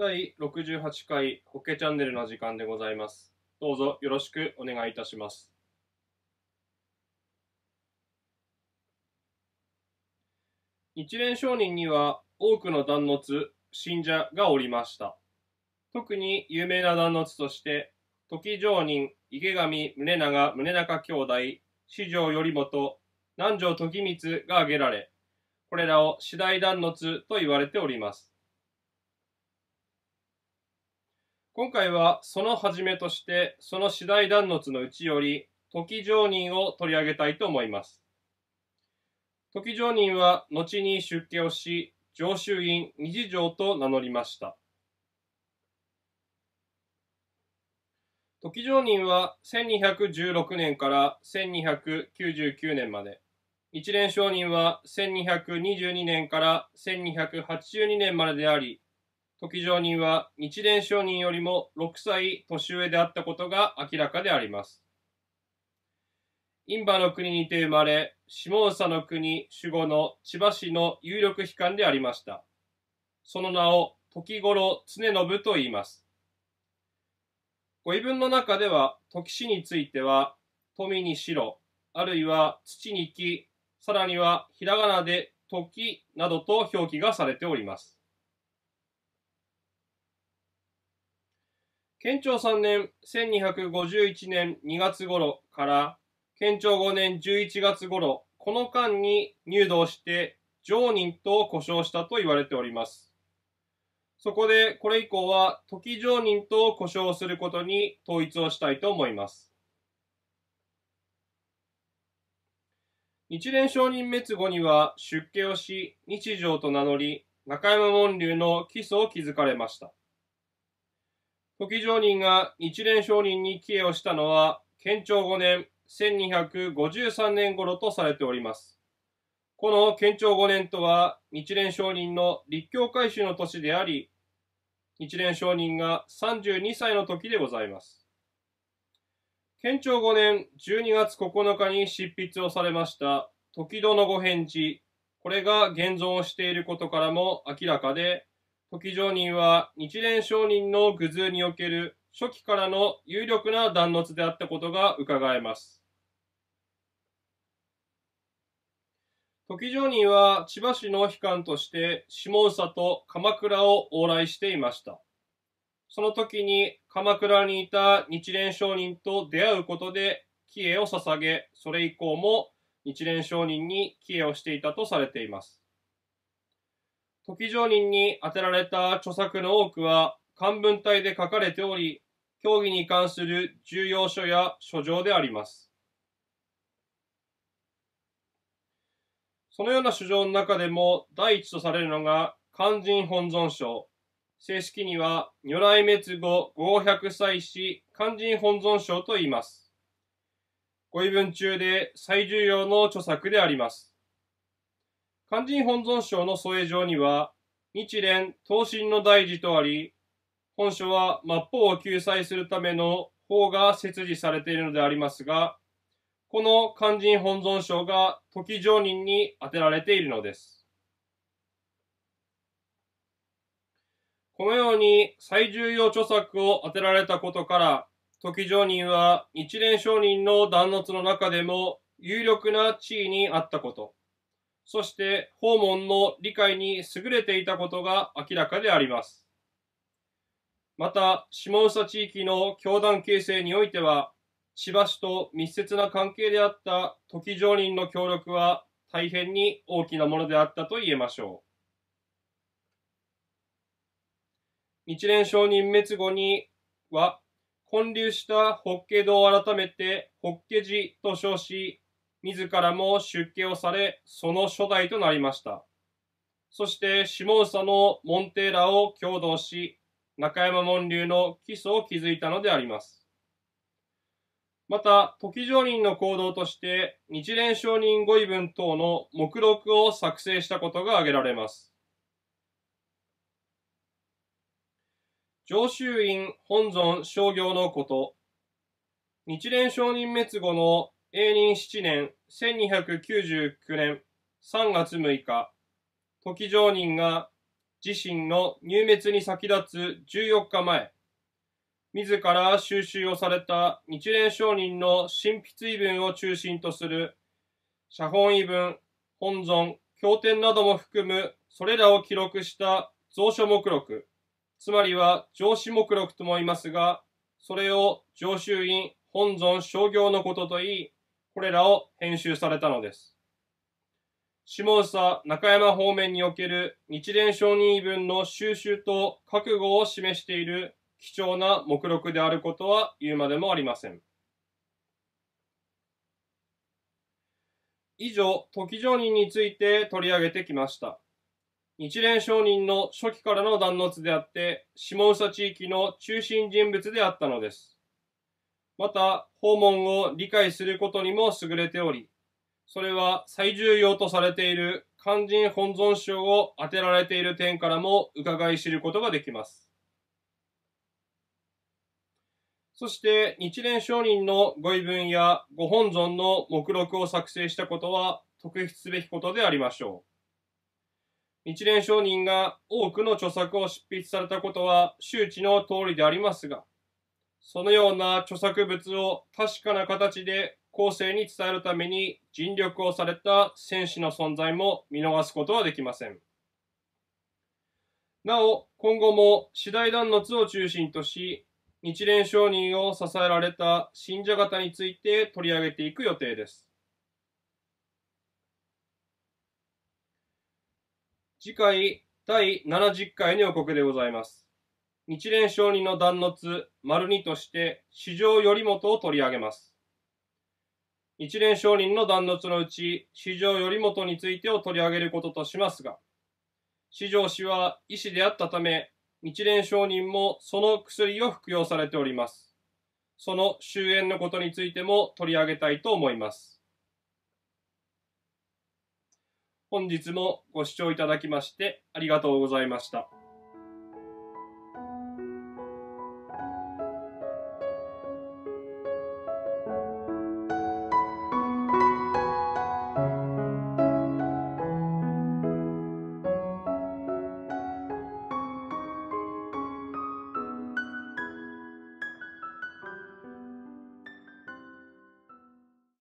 第68回ホッケチャンネルの時間でございます。どうぞよろしくお願いいたします。日蓮商人には多くの断末、信者がおりました。特に有名な断津として、時上人、池上宗長宗中兄弟、四条頼元、南条時光が挙げられ、これらを次第断津と言われております。今回はその始めとしてその次第断のつのうちより時常人を取り上げたいと思います。時常人は後に出家をし上州院二次城と名乗りました。時常人は1216年から1299年まで、一連商人は1222年から1282年までであり、時上人は日蓮上人よりも6歳年上であったことが明らかであります。インバの国にて生まれ、下総の国守護の千葉市の有力機関でありました。その名を時頃常信と言います。ご遺文の中では、時氏については、富にしろ、あるいは土に木、さらにはひらがなで時などと表記がされております。県庁3年1251年2月頃から県庁5年11月頃、この間に入道して常人と呼称したと言われております。そこでこれ以降は時常人と呼称することに統一をしたいと思います。日蓮承認滅後には出家をし、日常と名乗り、中山門流の基礎を築かれました。時上人が日蓮上人に帰依をしたのは、県庁5年、1253年頃とされております。この県庁5年とは、日蓮商人の立教改修の年であり、日蓮商人が32歳の時でございます。県庁5年12月9日に執筆をされました時戸のご返事、これが現存をしていることからも明らかで、時上人は日蓮商人の愚図における初期からの有力な断末であったことが伺えます。時上人は千葉市の悲観として下総と鎌倉を往来していました。その時に鎌倉にいた日蓮商人と出会うことで帰依を捧げ、それ以降も日蓮商人に帰依をしていたとされています。時常人に当てられた著作の多くは漢文体で書かれており、教義に関する重要書や書状であります。そのような書状の中でも第一とされるのが肝心本尊書。正式には如来滅後五百歳史肝心本尊書と言います。ご異文中で最重要の著作であります。肝心本尊省の添え状には、日蓮東進の大事とあり、本書は末法を救済するための法が設置されているのでありますが、この肝心本尊賞が時常人に当てられているのです。このように最重要著作を当てられたことから、時常人は日蓮商人の弾圧の中でも有力な地位にあったこと。そして訪問の理解に優れていたことが明らかであります。また、下総地域の教団形成においては、千葉市と密接な関係であった時常人の協力は大変に大きなものであったと言えましょう。日蓮承認滅後には、建立した法華堂を改めて法華寺と称し、自らも出家をされ、その初代となりました。そして、下総のモンテーラを共同し、中山門流の基礎を築いたのであります。また、時上人の行動として、日蓮上人御遺文等の目録を作成したことが挙げられます。上州院本尊商業のこと、日蓮上人滅後の永仁7年1299年3月6日、時上人が自身の入滅に先立つ14日前、自ら収集をされた日蓮上人の神筆遺文を中心とする写本遺文、本尊、経典なども含むそれらを記録した蔵書目録、つまりは上司目録とも言いますが、それを上州院本尊商業のことといい、これらを編集されたのです。下総中山方面における日蓮承認文の収集と覚悟を示している貴重な目録であることは言うまでもありません。以上、時常人について取り上げてきました。日蓮上人の初期からの断の図であって、下総地域の中心人物であったのです。また訪問を理解することにも優れており、それは最重要とされている肝心本尊賞を当てられている点からも伺い知ることができます。そして日蓮聖人のご遺文やご本尊の目録を作成したことは特筆すべきことでありましょう。日蓮聖人が多くの著作を執筆されたことは周知の通りでありますが、そのような著作物を確かな形で後世に伝えるために尽力をされた戦士の存在も見逃すことはできません。なお、今後も次第の図を中心とし、日蓮商人を支えられた信者方について取り上げていく予定です。次回第70回の予告でございます。日蓮承人の断のつ丸二として史上頼元を取り上げます。日蓮承人の断のつのうち史上頼元についてを取り上げることとしますが、市場氏は医師であったため、日蓮承人もその薬を服用されております。その終焉のことについても取り上げたいと思います。本日もご視聴いただきましてありがとうございました。